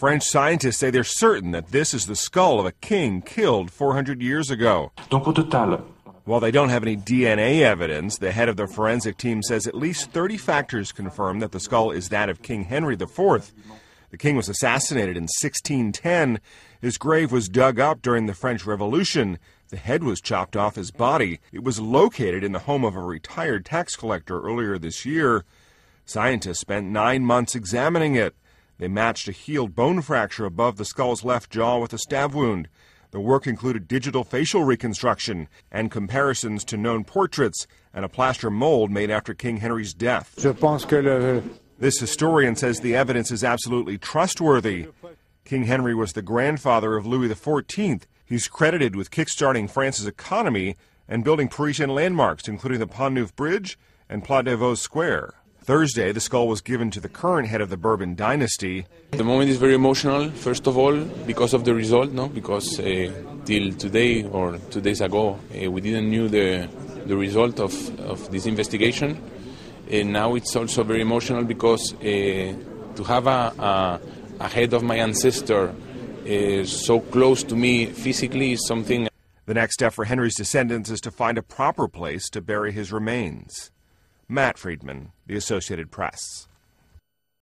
French scientists say they're certain that this is the skull of a king killed 400 years ago. While they don't have any DNA evidence, the head of the forensic team says at least 30 factors confirm that the skull is that of King Henry IV. The king was assassinated in 1610. His grave was dug up during the French Revolution. The head was chopped off his body. It was located in the home of a retired tax collector earlier this year. Scientists spent nine months examining it. They matched a healed bone fracture above the skull's left jaw with a stab wound. The work included digital facial reconstruction and comparisons to known portraits and a plaster mold made after King Henry's death. This historian says the evidence is absolutely trustworthy. King Henry was the grandfather of Louis XIV. He's credited with kickstarting France's economy and building Parisian landmarks, including the Pont Neuf Bridge and Place de Vosges Square. Thursday, the skull was given to the current head of the Bourbon dynasty. The moment is very emotional, first of all, because of the result, no? because uh, till today or two days ago, uh, we didn't knew the, the result of, of this investigation. And now it's also very emotional because uh, to have a, a, a, head of my ancestor uh, so close to me physically is something the next step for Henry's descendants is to find a proper place to bury his remains. Matt Friedman, The Associated Press.